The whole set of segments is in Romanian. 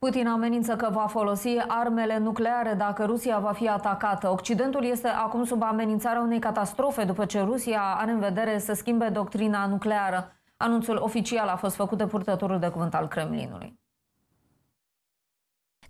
Putin amenință că va folosi armele nucleare dacă Rusia va fi atacată. Occidentul este acum sub amenințarea unei catastrofe după ce Rusia are în vedere să schimbe doctrina nucleară. Anunțul oficial a fost făcut de purtătorul de cuvânt al Kremlinului.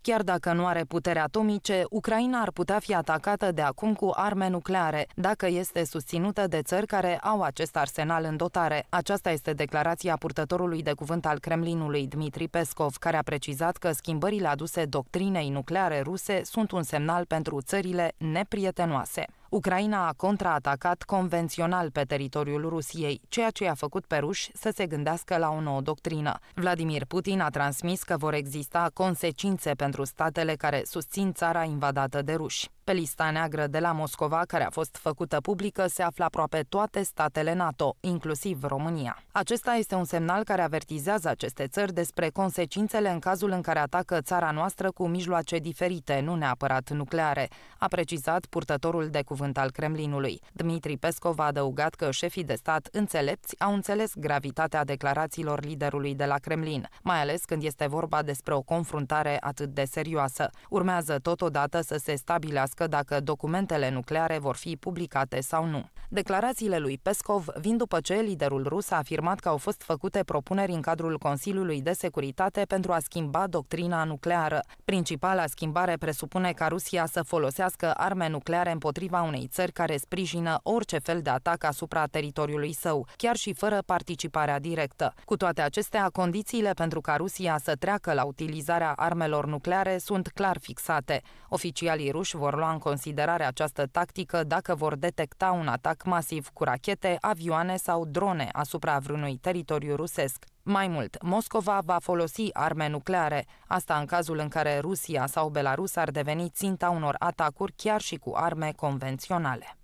Chiar dacă nu are putere atomice, Ucraina ar putea fi atacată de acum cu arme nucleare, dacă este susținută de țări care au acest arsenal în dotare. Aceasta este declarația purtătorului de cuvânt al Kremlinului, Dmitri Peskov, care a precizat că schimbările aduse doctrinei nucleare ruse sunt un semnal pentru țările neprietenoase. Ucraina a contraatacat convențional pe teritoriul Rusiei, ceea ce a făcut pe ruși să se gândească la o nouă doctrină. Vladimir Putin a transmis că vor exista consecințe pentru statele care susțin țara invadată de ruși. Pe lista neagră de la Moscova, care a fost făcută publică, se află aproape toate statele NATO, inclusiv România. Acesta este un semnal care avertizează aceste țări despre consecințele în cazul în care atacă țara noastră cu mijloace diferite, nu neapărat nucleare, a precizat purtătorul de cuvânt al Kremlinului. Dmitri Pescov a adăugat că șefii de stat înțelepți au înțeles gravitatea declarațiilor liderului de la Kremlin, mai ales când este vorba despre o confruntare atât de serioasă. Urmează totodată să se stabilească hotărască dacă documentele nucleare vor fi publicate sau nu. Declarațiile lui Peskov, vin după ce liderul rus a afirmat că au fost făcute propuneri în cadrul Consiliului de Securitate pentru a schimba doctrina nucleară. Principala schimbare presupune ca Rusia să folosească arme nucleare împotriva unei țări care sprijină orice fel de atac asupra teritoriului său, chiar și fără participarea directă. Cu toate acestea, condițiile pentru ca Rusia să treacă la utilizarea armelor nucleare sunt clar fixate. Oficialii ruși vor lua lua în considerare această tactică dacă vor detecta un atac masiv cu rachete, avioane sau drone asupra vreunui teritoriu rusesc. Mai mult, Moscova va folosi arme nucleare, asta în cazul în care Rusia sau Belarus ar deveni ținta unor atacuri chiar și cu arme convenționale.